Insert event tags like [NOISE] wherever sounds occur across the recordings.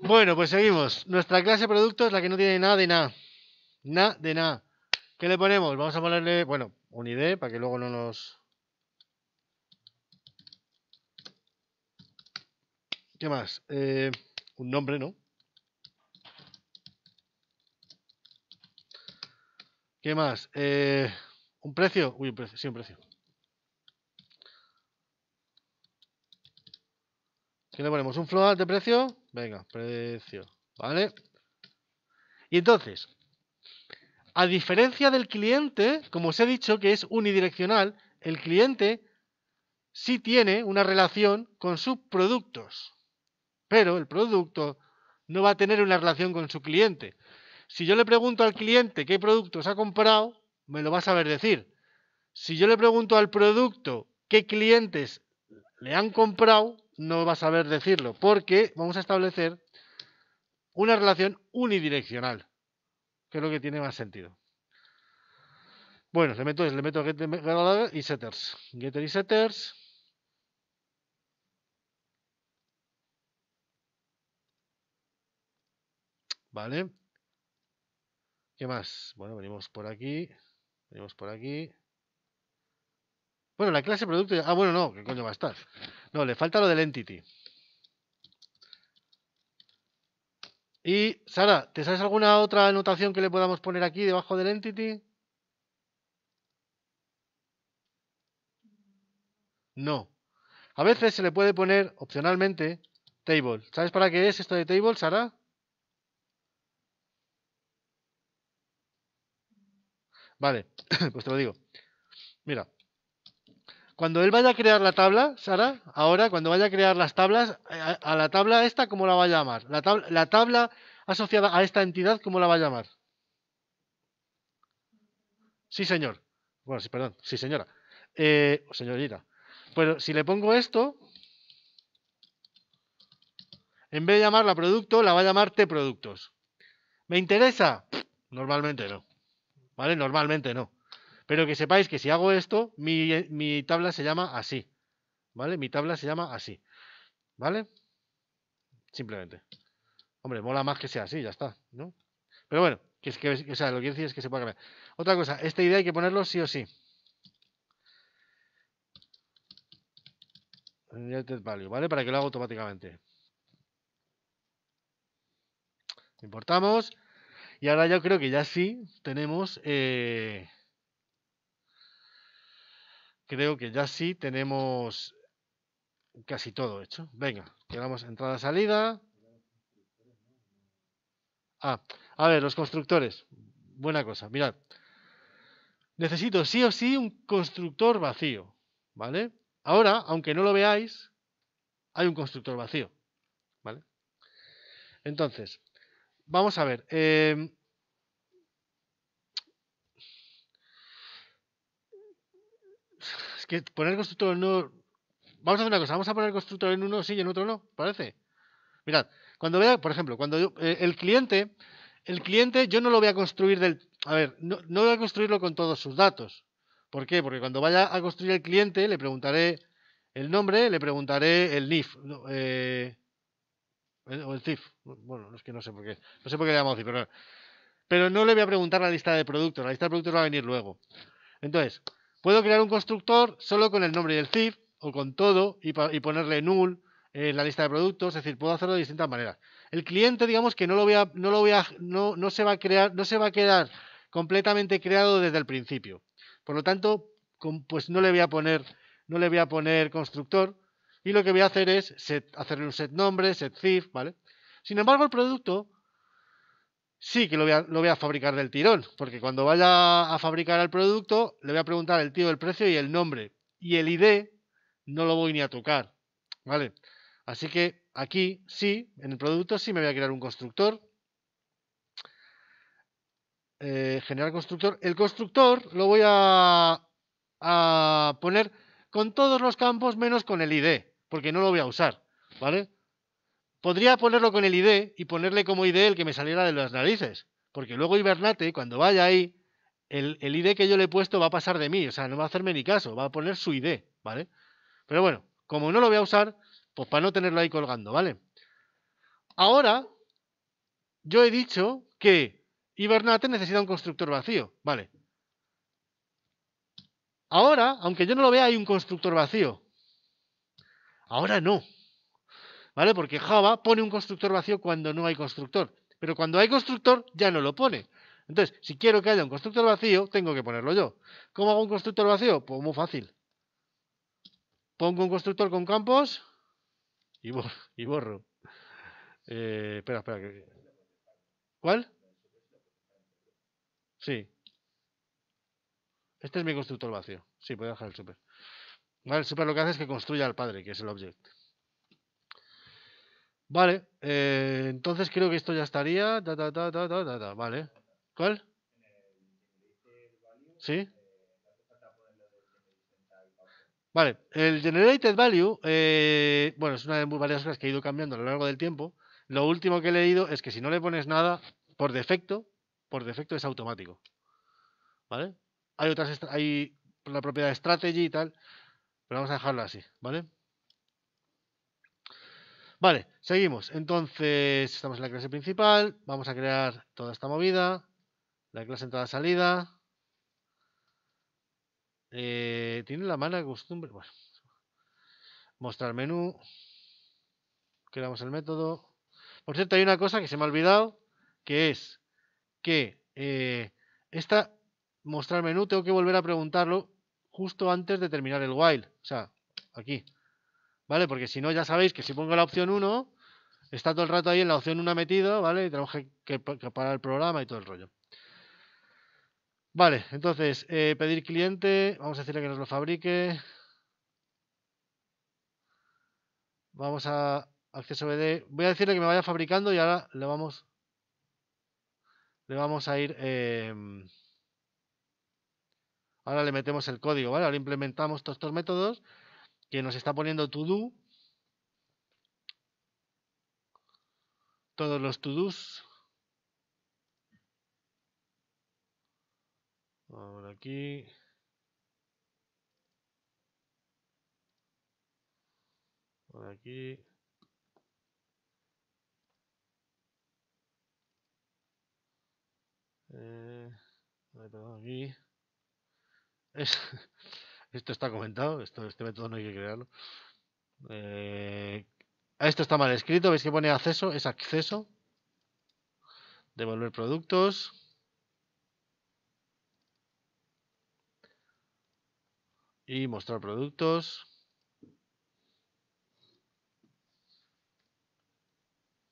Bueno, pues seguimos. Nuestra clase de productos, la que no tiene nada de nada. Nada de nada. ¿Qué le ponemos? Vamos a ponerle, bueno, un ID para que luego no nos... ¿Qué más? Eh, un nombre, ¿no? ¿Qué más? Eh, ¿Un precio? Uy, un precio, sí, un precio. ¿Qué le ponemos? ¿Un float de precio? Venga, precio. ¿Vale? Y entonces, a diferencia del cliente, como os he dicho que es unidireccional, el cliente sí tiene una relación con sus productos. Pero el producto no va a tener una relación con su cliente. Si yo le pregunto al cliente qué productos ha comprado, me lo va a saber decir. Si yo le pregunto al producto qué clientes le han comprado, no va a saber decirlo, porque vamos a establecer una relación unidireccional, que es lo que tiene más sentido. Bueno, le meto, le meto getter y setters. Getter y setters. Vale. ¿Qué más? Bueno, venimos por aquí. Venimos por aquí. Bueno, la clase producto. Ah, bueno, no, ¿Qué coño va a estar. No, le falta lo del entity. Y, Sara, ¿te sabes alguna otra anotación que le podamos poner aquí debajo del entity? No. A veces se le puede poner, opcionalmente, table. ¿Sabes para qué es esto de table, Sara? Vale, [COUGHS] pues te lo digo. Mira, cuando él vaya a crear la tabla, Sara, ahora, cuando vaya a crear las tablas, eh, a, la tabla esta, ¿cómo la va a llamar? La tabla, asociada a esta entidad, ¿cómo la va a llamar? Sí, señor. Bueno, sí, perdón. Sí, señora. Eh, oh, señorita. Bueno, si le pongo esto, en vez de llamarla producto, la va a llamar T productos. ¿Me interesa? Normalmente no. ¿Vale? Normalmente no. Pero que sepáis que si hago esto, mi, tabla se llama así. ¿Vale? Mi tabla se llama así. ¿Vale? Simplemente. Hombre, mola más que sea así, ya está, ¿no? Pero bueno, que, lo que quiero decir es que se pueda cambiar. Otra cosa, esta idea hay que ponerlo sí o sí. ¿vale? Para que lo haga automáticamente. Importamos. Y ahora yo creo que ya sí tenemos eh, creo que ya sí tenemos casi todo hecho. Venga, quedamos entrada, salida. Ah, a ver, los constructores. Buena cosa, mirad. Necesito sí o sí un constructor vacío, ¿vale? Ahora, aunque no lo veáis, hay un constructor vacío, ¿vale? Entonces, vamos a ver. Em, que poner constructor en uno. Vamos a hacer una cosa, vamos a poner constructor en uno sí y en otro no, parece. Mirad, cuando vea, por ejemplo, cuando eh, el cliente, el cliente yo no lo voy a construir del. A ver, no, voy a construirlo con todos sus datos. ¿Por qué? Porque cuando vaya a construir el cliente le preguntaré el nombre, le preguntaré el NIF. Eh, o el CIF. Bueno, es que no sé por qué. No sé por qué le llamamos CIF, pero, pero no le voy a preguntar la lista de productos. La lista de productos va a venir luego. Entonces, Puedo crear un constructor solo con el nombre del CIF o con todo y, ponerle null en la lista de productos, es decir, puedo hacerlo de distintas maneras. El cliente, digamos que no lo voy a, no lo voy a, no, no se va a crear, no se va a quedar completamente creado desde el principio. Por lo tanto, pues no le voy a poner, no le voy a poner constructor y lo que voy a hacer es hacerle un set nombre, set CIF, ¿vale? Sin embargo, el producto sí que lo voy, a, fabricar del tirón, porque cuando vaya a fabricar el producto, le voy a preguntar el tío el precio y el nombre. Y el ID no lo voy ni a tocar, ¿vale? Así que aquí sí, en el producto sí me voy a crear un constructor. Eh, generar constructor. El constructor lo voy a, a poner con todos los campos menos con el ID, porque no lo voy a usar, ¿vale? Podría ponerlo con el ID y ponerle como ID el que me saliera de las narices. Porque luego Hibernate, cuando vaya ahí, el, el, ID que yo le he puesto va a pasar de mí. O sea, no va a hacerme ni caso. Va a poner su ID, ¿vale? Pero bueno, como no lo voy a usar, pues para no tenerlo ahí colgando, ¿vale? Ahora, yo he dicho que Hibernate necesita un constructor vacío, ¿vale? Ahora, aunque yo no lo vea, hay un constructor vacío. Ahora no. ¿Vale? Porque Java pone un constructor vacío cuando no hay constructor. Pero cuando hay constructor, ya no lo pone. Entonces, si quiero que haya un constructor vacío, tengo que ponerlo yo. ¿Cómo hago un constructor vacío? Pues muy fácil. Pongo un constructor con campos y, borro. Y borro. Eh, espera, espera. ¿Cuál? Sí. Este es mi constructor vacío. Sí, voy a dejar el super. Vale, el super lo que hace es que construya al padre, que es el object. Vale, eh, entonces creo que esto ya estaría. Vale. ¿Cuál? ¿Sí? Vale, el Generated Value, eh, bueno, es una de varias cosas que he ido cambiando a lo largo del tiempo. Lo último que he leído es que si no le pones nada, por defecto, por defecto es automático. ¿Vale? Hay otras, hay la propiedad strategy y tal, pero vamos a dejarlo así, ¿vale? Vale, Seguimos. Entonces, estamos en la clase principal. Vamos a crear toda esta movida. La clase entrada-salida. Eh, tiene la mala costumbre. Bueno. Mostrar menú. Creamos el método. Por cierto, hay una cosa que se me ha olvidado. Que es que eh, esta mostrar menú tengo que volver a preguntarlo justo antes de terminar el while. O sea, aquí. ¿Vale? Porque si no, ya sabéis que si pongo la opción 1, está todo el rato ahí en la opción una metido, ¿vale? Y tenemos que, parar el programa y todo el rollo. Vale, entonces, eh, pedir cliente, vamos a decirle que nos lo fabrique. Vamos a acceso BD. Voy a decirle que me vaya fabricando y ahora le vamos, le vamos a ir... Em, ahora le metemos el código, ¿vale? Ahora implementamos todos estos métodos que nos está poniendo to do todos los to-dos. aquí. Por aquí. Eh, [LAUGHS] esto está comentado, esto, este método no hay que crearlo. Eh, Ah, esto está mal escrito, veis que pone acceso, es acceso. Devolver productos. Y mostrar productos.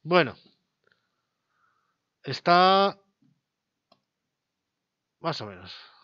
Bueno. Está... Más o menos.